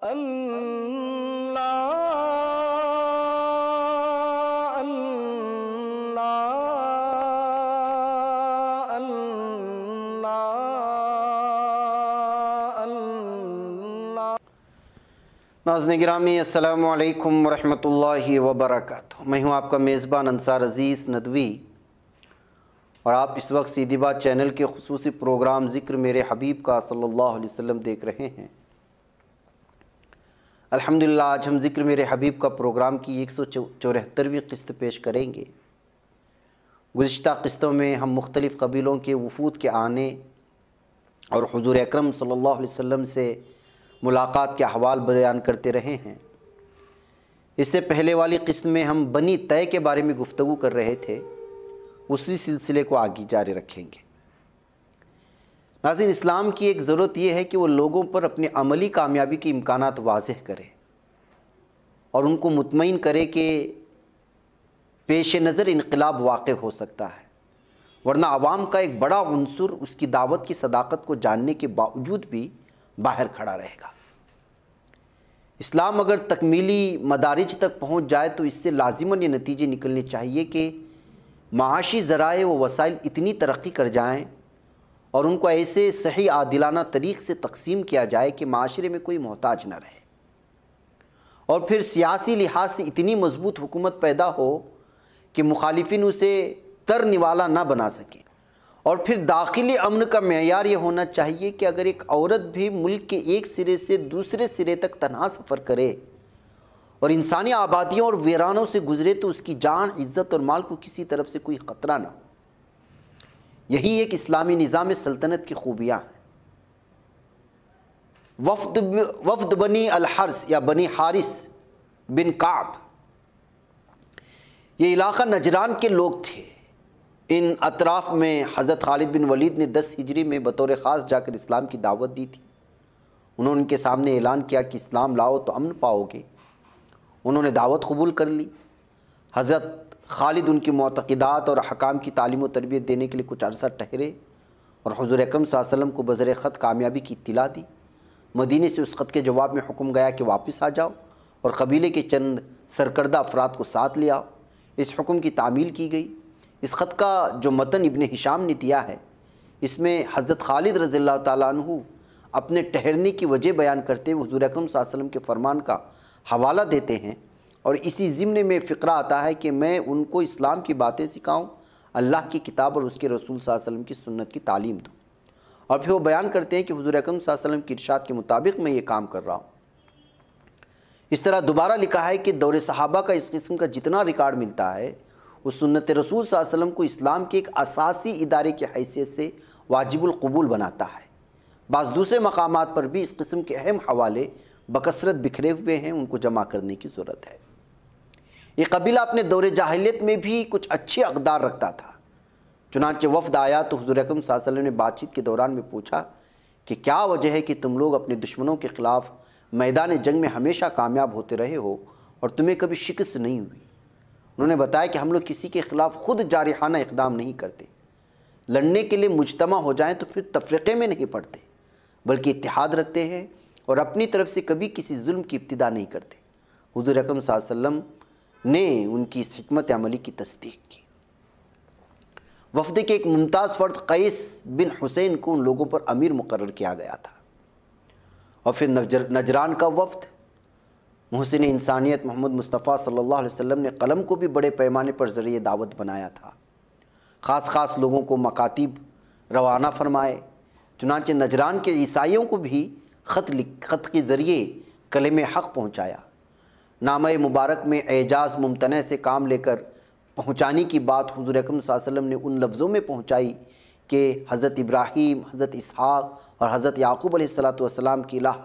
नाजन ग्रामी अल्लाम वरहमतुल्लाहि वबरकत मैं हूं आपका मेज़बान अंसार अज़ीज़ नदवी और आप इस वक्त सीधी बात चैनल के खसूस प्रोग्राम ज़िक्र मेरे हबीब का सल्ला वसम देख रहे हैं अल्हम्दुलिल्लाह आज हम ज़िक्र मेरे हबीब का प्रोग्राम की एक सौ चौहत्तरवीं किस्त पेश करेंगे गुज्त किस्तों में हम मुख्तलिफ़ कबीलों के वफूद के आने और हजूर अक्रम सल्ला वसम से मुलाकात के अहवाल बयान करते रहे हैं इससे पहले वाली किस्त में हम बनी तय के बारे में गुफ्तु कर रहे थे उसी सिलसिले को आगे जारी रखेंगे नाजिन इस्लाम की एक ज़रूरत यह है कि वो लोगों पर अपने अमली कामयाबी के इम्कान वाज करे और उनको मुतमिन करे कि पेश नज़र इनकलाब वाक़ हो सकता है वरना आवाम का एक बड़ा अनसर उसकी दावत की सदाकत को जानने के बावजूद भी बाहर खड़ा रहेगा इस्लाम अगर तकमीली मदारज तक पहुँच जाए तो इससे लाजिमन ये नतीजे निकलने चाहिए कि माशी ज़राए व वसाइल इतनी तरक्की कर जाएँ और उनको ऐसे सही आदिलाना तरीक़ से तकसीम किया जाए कि माशरे में कोई मोहताज न रहे और फिर सियासी लिहाज से इतनी मजबूत हुकूमत पैदा हो कि मुखालिफिन उसे तर निवाला ना बना सकें और फिर दाखिली अमन का मैार ये होना चाहिए कि अगर एक औरत भी मुल्क के एक सिरे से दूसरे सिरे तक तनहा सफ़र करे और इंसानी आबादियों और वीरानों से गुजरे तो उसकी जान इज़्ज़त और माल को किसी तरफ से कोई ख़तरा ना हो यही एक इस्लामी निज़ाम सल्तनत की खूबियाँ हैं वफद वफद बनी अलहर्स या बनी हारिस बिन काब ये इलाका नजरान के लोग थे इन अतराफ़ में हज़रत खालिद बिन वलीद ने दस हिजरी में बतौर ख़ास जाकर इस्लाम की दावत दी थी उन्होंने उनके सामने ऐलान किया कि इस्लाम लाओ तो अमन पाओगे उन्होंने दावत कबूल कर ली हज़रत खालिद उनकी मतकदात और हकाम की तालीम तरबियत देने के लिए कुछ अरसा ठहरे और हजूर अक्रम वसम को बज़र ख़त कामयाबी की इतला दी मदीने से उस ख़त के जवाब में हुक्म गया कि वापस आ जाओ और कबीले के चंद सरकर्दा अफराद को साथ ले आओ इस हुक्म की तामील की गई इस ख़त का जो मतन इबन हिशाम ने दिया है इसमें हज़रत खालिद रज़ील्ला तु अपने ठहरने की वजह बयान करते हुए हजूर अक्रम के फ़रमान का हवाला देते हैं और इसी ज़िम्न में फ़िक्र आता है कि मैं उनको इस्लाम की बातें सिखाऊँ अल्लाह की किताब और उसके रसूल वसम की सुन्नत की तालीम दूँ और फिर वो बयान करते हैं कि हजूर अकरम वसम की इर्शाद के मुताबिक मैं ये काम कर रहा हूँ इस तरह दोबारा लिखा है कि दौरे सहाबा का इस किस्म का जितना रिकॉर्ड मिलता है उस सुन्नत रसूल वसम को इस्लाम के एक असासी इदारे की हैसियत से वाजिबुलकबूल बनाता है बाज़ दूसरे मकाम पर भी इस किस्म के अहम हवाले बकसरत बिखरे हुए हैं उनको जमा करने की ज़रूरत है ये कबीला अपने दौर जाहलीत में भी कुछ अच्छे अकदार रखता था चुनाच वफद आया तो हजूर अकरम वसल्लम ने बातचीत के दौरान में पूछा कि क्या वजह है कि तुम लोग अपने दुश्मनों के ख़िलाफ़ मैदान जंग में हमेशा कामयाब होते रहे हो और तुम्हें कभी शिकस्त नहीं हुई उन्होंने बताया कि हम लोग किसी के ख़िलाफ़ खुद जारहाना इकदाम नहीं करते लड़ने के लिए मुजतमा हो जाएं तो फिर तफरीक़े में नहीं पड़ते बल्कि इतिहाद रखते हैं और अपनी तरफ से कभी किसी जुल्म की इब्तदा नहीं करते हजूर अकरम ने उनकी इस हमत अमली की तस्दीक की वफद के एक मुमताज़ फ़र्द कैस बिन हुसैन को उन लोगों पर अमीर मुकर किया गया था और फिर नजर, नजरान का वफद मोहसिन इंसानियत मोहम्मद मुस्तफ़ा सल्ला वसम ने कलम को भी बड़े पैमाने पर ज़रिए दावत बनाया था ख़ास ख़ास लोगों को मकातिब रवाना फरमाए चुनाच नजरान के ईसाइयों को भी ख़त लिख ख़त के ज़रिए कलम हक़ पहुँचाया नाम मुबारक में एजाज़ मुमतन से काम लेकर पहुँचाने की बात हजूर अकम वसम ने उन लफ्ज़ों में पहुँचाई कि हज़रत इब्राहीम हज़रत इसहाक़ और हज़रत याकूब आसलाम की लाह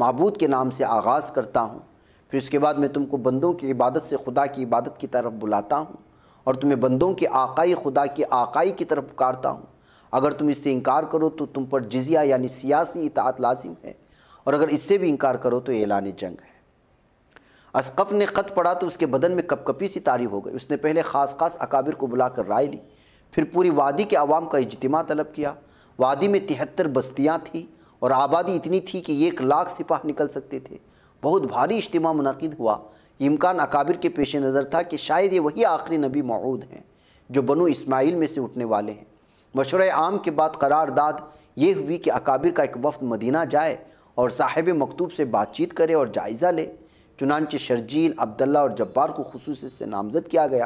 महबूद के नाम से आगाज़ करता हूँ फिर उसके बाद मैं तुमको बंदों की इबादत से खुदा की इबादत की तरफ बुलाता हूँ और तुम्हें बंदों के आकाई खुदा के आकाई की तरफ पुकारता हूँ अगर तुम इससे इनकार करो तो तुम पर जज़िया यानी सियासी इतात लाजिम है और अगर इससे भी इनकार करो तो एलान जंग है असकफ़ ने ख़त पढ़ा तो उसके बदन में कपकपी सी तारी हो गई उसने पहले ख़ास ख़ास अकाबिर को बुलाकर राय दी फिर पूरी वादी के आवाम का इजतम तलब किया वादी में तिहत्तर बस्तियाँ थीं और आबादी इतनी थी कि एक लाख सिपाह निकल सकते थे बहुत भारी इज्तम मनद हुआ इमकान अकाबिर के पेश नज़र था कि शायद ये वही आखिरी नबी मौद हैं जो बनु इसमाइल में से उठने वाले हैं मशर आम के बाद करारदाद ये हुई कि अकाबिर का एक वफ्त मदीना जाए और साहिब मकतूब से बातचीत करे और जायज़ा ले चुनानच शर्जील अब्दुल्ला और जब्बार को खसूस से नामजद किया गया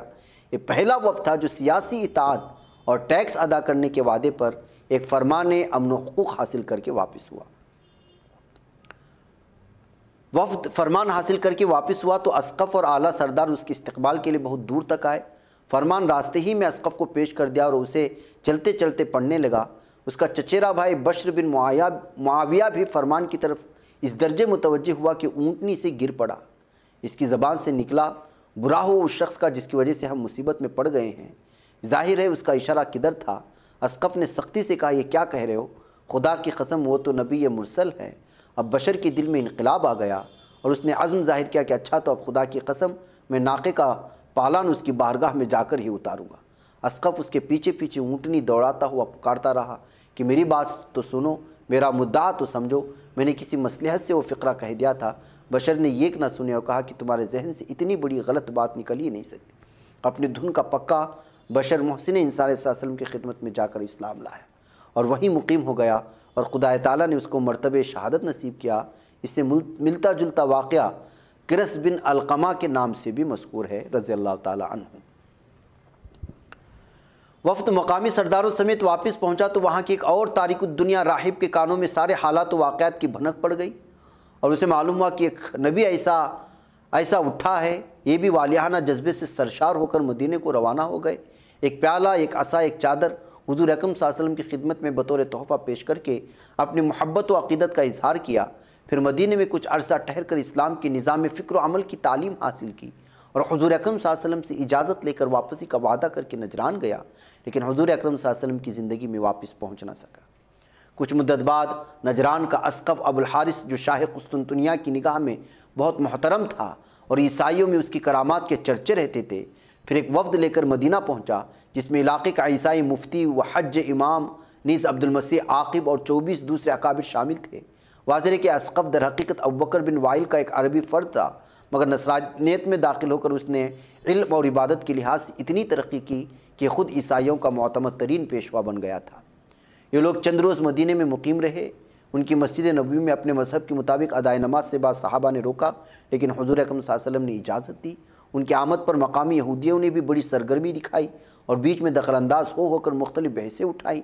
ये पहला वफ था जो सियासी इतात और टैक्स अदा करने के वादे पर एक फरमान अमन हकूक़ हासिल करके वापस हुआ वफद फरमान हासिल करके वापस हुआ तो असकफ़ और आला सरदार उसके इस्तबाल के लिए बहुत दूर तक आए फरमान रास्ते ही में असकफ़ को पेश कर दिया और उसे चलते चलते पढ़ने लगा उसका चचेरा भाई बशर बिन मुआया मुआविया भी फरमान की तरफ इस दर्जे मुतवजह हुआ कि ऊँटनी से गिर पड़ा इसकी ज़बान से निकला बुरा हो उस शख्स का जिसकी वजह से हम मुसीबत में पड़ गए हैं जाहिर है उसका इशारा किधर था असकफ़ ने सख्ती से कहा यह क्या कह रहे हो खुदा की कसम वो तो नबी मुरसल है अब बशर के दिल में इनकलाब आ गया और उसने अज़म जाहिर किया कि अच्छा तो अब खुदा की कसम मैं नाके का पालान उसकी बारगाह में जाकर ही उतारूँगा असकफ़ उसके पीछे पीछे ऊँटनी दौड़ाता हुआ पुकारता रहा कि मेरी बात तो सुनो मेरा मुद्दा तो समझो मैंने किसी मसलहत से वो फ़िक्रा कह दिया था बशर ने यह ना सुने और कहा कि तुम्हारे जहन से इतनी बड़ी गलत बात निकल ही नहीं सकती अपनी धुन का पक्का बशर मोहसिन इंसान वसलम की खिदमत में जाकर इस्लाम लाया और वहीं मुकीम हो गया और खुदा ताली ने उसको मरतब शहादत नसीब किया इससे मिलता जुलता वाक़ क्रस बिन अलकमा के नाम से भी मशहूर है रज़ी अल्लाह वफद मकामी सरदारों समेत वापस पहुंचा तो वहाँ की एक और तारीख दुनिया राहिब के कानों में सारे हालात वाक़ात की भनक पड़ गई और उसे मालूम हुआ कि एक नबी ऐसा ऐसा उठा है ये भी वालियाना जज्बे से सरशार होकर मदीने को रवाना हो गए एक प्याला एक असा एक चादर हजूर अकम वसम की खिदमत में बतौर तोहफ़ा पेश करके अपनी मोहब्बत व अकीदत का इजहार किया फिर मदीने में कुछ अरसा ठहर कर इस्लाम के निज़ाम फ़िक्र अमल की तालीम हासिल की और हजूर अक्रम वसम से इजाज़त लेकर वापसी का वादा करके नजरान गया लेकिन हजूर अक्रम वसम की ज़िंदगी में वापस पहुँच ना सका कुछ मदत बाद नजरान का असकफ़ अबुल हारिस जो शाह कुस्तुनतुनिया की निगाह में बहुत मोहतरम था और ईसाइयों में उसकी करामात के चर्चे रहते थे फिर एक वफद लेकर मदीना पहुँचा जिसमें इलाके का ईसाई मुफ्ती व हज इमाम नीज़ अब्दुलमसी आकिब और चौबीस दूसरे अकाबिर शामिल थे वाजरे के असकफ़ दर हकीकत अबकर बिन वाइल का एक अरबी फ़र्द था मगर नसरानियत में दाखिल होकर उसने इल्म और इबादत के लिहाज से इतनी तरक्की की कि ख़ुद ईसाइयों का मतमद तरीन पेशवा बन गया था ये लोग चंद रोज़ मदीने में मुकीम रहे उनकी मस्जिद नबी में अपने मजहब के मुताबिक अदाय नमाज से बाद साहबा ने रोका लेकिन हजूर अकम ने इजाज़त दी उनकी आमद पर मकामी यहूदियों ने भी बड़ी सरगर्मी दिखाई और बीच में दखलानंदाज हो होकर मुख्तलिफ बहसें उठाई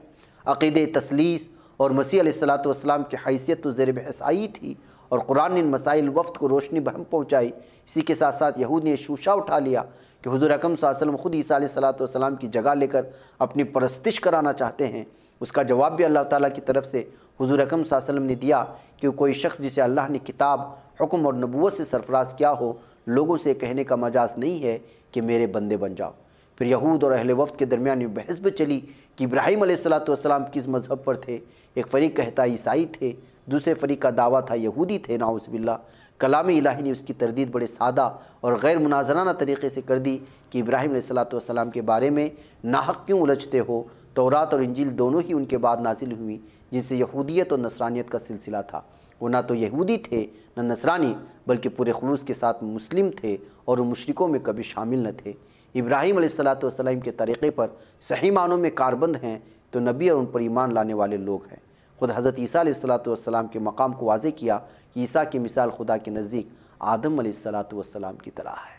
अक़ीद तसलीस और मसीह सलात वसलाम की हैसियत तो ज़ेर बहस आई थी और कुरान ने इन मसाइल वफ्त को रोशनी बहम पहुँचाई इसी के साथ साथ यहूद ने शूशा उठा लिया कि हजूर अकम वसलम ख़ुद ईसा सलाम की जगह लेकर अपनी परस्तिश कराना चाहते हैं उसका जवाब भी अल्लाह ताली की तरफ से हजूर अकम वसलम ने दिया कि कोई शख्स जिसे अल्लाह ने किताब हुक्म और नबूत से सरफराज किया हो लोगों से कहने का मजाज नहीं है कि मेरे बंदे बन जाओ फिर यहूद और अहल वफ्त के दरमियान बहस भी चली कि इब्राहिम सलाम किस मज़हब पर थे एक फ़रीक कहता ईसाई थे दूसरे फ़रीक का दावा था यहूदी थे नाउसबिल्ला कलाम इलाही ने उसकी तरदीद बड़े सादा और गैर मुनाजराना तरीके से कर दी कि इब्राहिम सलाम के बारे में नाहक क्यों उलझते हो तोरात और इंजील दोनों ही उनके बाद नाजिल हुई जिससे यहूदियत और नसरानियत का सिलसिला था वो ना तो यहूदी थे न नसरानी बल्कि पूरे खलूस के साथ मुस्लिम थे और वो में कभी शामिल न थे इब्राहिम सलाम के तरीक़े पर सही मानों में कारबंद हैं तो नबी और उन पर ईमान लाने वाले लोग हैं खुद हज़रत ईसा सलाम के मकाम को वाजे किया कि ईसा की मिसाल खुदा के नज़दीक आदम सलाम की तरह है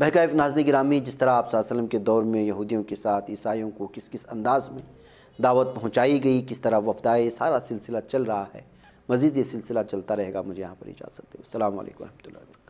बहकाफ़ नाजन ग्रामी जिस तरह आप सल्लम के दौर में यहूदियों के साथ ईसाइयों को किस किस अंदाज में दावत पहुँचाई गई किस तरह वफदाए सारा सिलसिला चल रहा है मज़ीद ये सिलसिला चलता रहेगा मुझे यहाँ पर इजाज़त दे अल्लाम वरहमल वर्क